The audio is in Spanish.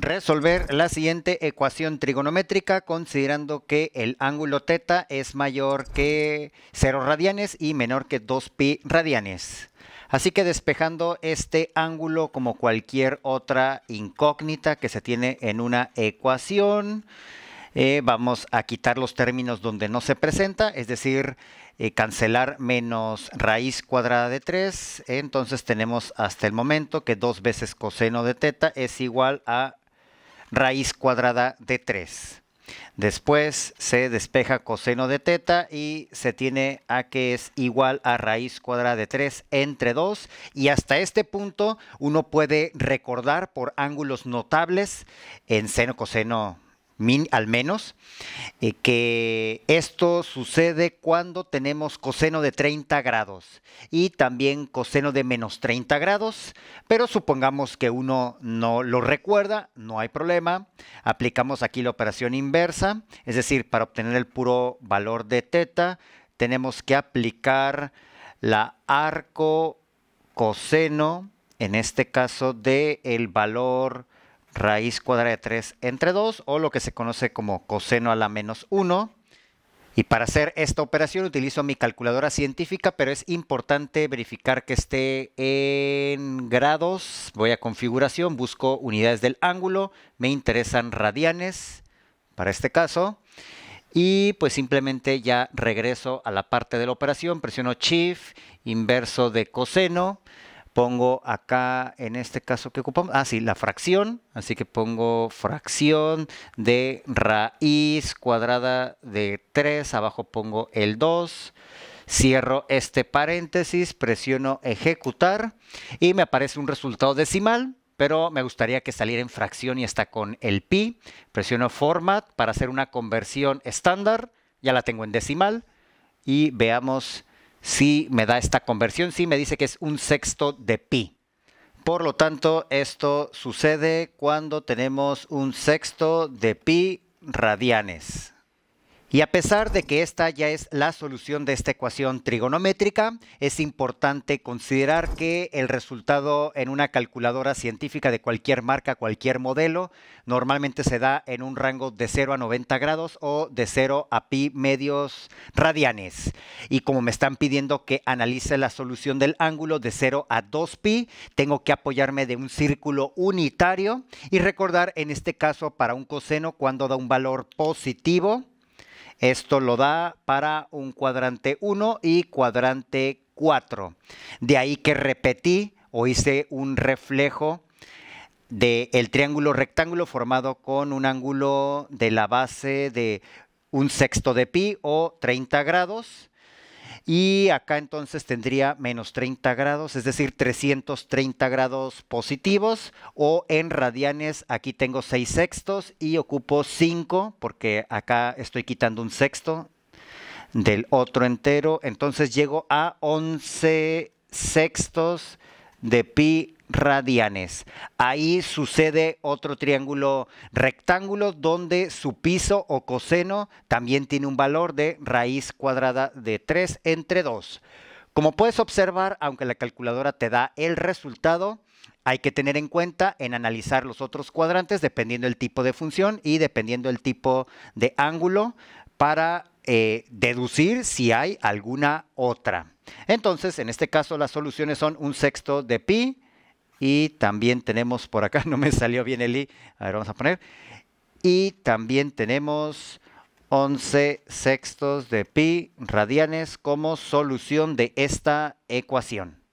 resolver la siguiente ecuación trigonométrica considerando que el ángulo θ es mayor que 0 radianes y menor que 2pi radianes. Así que despejando este ángulo como cualquier otra incógnita que se tiene en una ecuación, eh, vamos a quitar los términos donde no se presenta, es decir, eh, cancelar menos raíz cuadrada de 3. Entonces tenemos hasta el momento que 2 veces coseno de teta es igual a raíz cuadrada de 3. Después se despeja coseno de teta y se tiene a que es igual a raíz cuadrada de 3 entre 2. Y hasta este punto uno puede recordar por ángulos notables en seno, coseno, al menos, eh, que esto sucede cuando tenemos coseno de 30 grados y también coseno de menos 30 grados, pero supongamos que uno no lo recuerda, no hay problema. Aplicamos aquí la operación inversa, es decir, para obtener el puro valor de teta, tenemos que aplicar la arco coseno, en este caso de el valor raíz cuadrada de 3 entre 2 o lo que se conoce como coseno a la menos 1. Y para hacer esta operación utilizo mi calculadora científica, pero es importante verificar que esté en grados. Voy a configuración, busco unidades del ángulo, me interesan radianes para este caso. Y pues simplemente ya regreso a la parte de la operación, presiono Shift, inverso de coseno pongo acá, en este caso que ocupamos, ah, sí, la fracción, así que pongo fracción de raíz cuadrada de 3, abajo pongo el 2, cierro este paréntesis, presiono ejecutar y me aparece un resultado decimal, pero me gustaría que saliera en fracción y está con el pi, presiono format para hacer una conversión estándar, ya la tengo en decimal y veamos si me da esta conversión, sí me dice que es un sexto de pi. Por lo tanto, esto sucede cuando tenemos un sexto de pi radianes. Y a pesar de que esta ya es la solución de esta ecuación trigonométrica, es importante considerar que el resultado en una calculadora científica de cualquier marca, cualquier modelo, normalmente se da en un rango de 0 a 90 grados o de 0 a pi medios radianes. Y como me están pidiendo que analice la solución del ángulo de 0 a 2 pi, tengo que apoyarme de un círculo unitario y recordar en este caso para un coseno cuando da un valor positivo, esto lo da para un cuadrante 1 y cuadrante 4. De ahí que repetí o hice un reflejo del triángulo rectángulo formado con un ángulo de la base de un sexto de pi o 30 grados y acá entonces tendría menos 30 grados, es decir, 330 grados positivos o en radianes aquí tengo 6 sextos y ocupo 5 porque acá estoy quitando un sexto del otro entero, entonces llego a 11 sextos de pi radianes. Ahí sucede otro triángulo rectángulo donde su piso o coseno también tiene un valor de raíz cuadrada de 3 entre 2. Como puedes observar, aunque la calculadora te da el resultado, hay que tener en cuenta en analizar los otros cuadrantes dependiendo del tipo de función y dependiendo el tipo de ángulo para eh, deducir si hay alguna otra. Entonces, en este caso, las soluciones son un sexto de pi, y también tenemos por acá, no me salió bien el i, a ver, vamos a poner. Y también tenemos 11 sextos de pi radianes como solución de esta ecuación.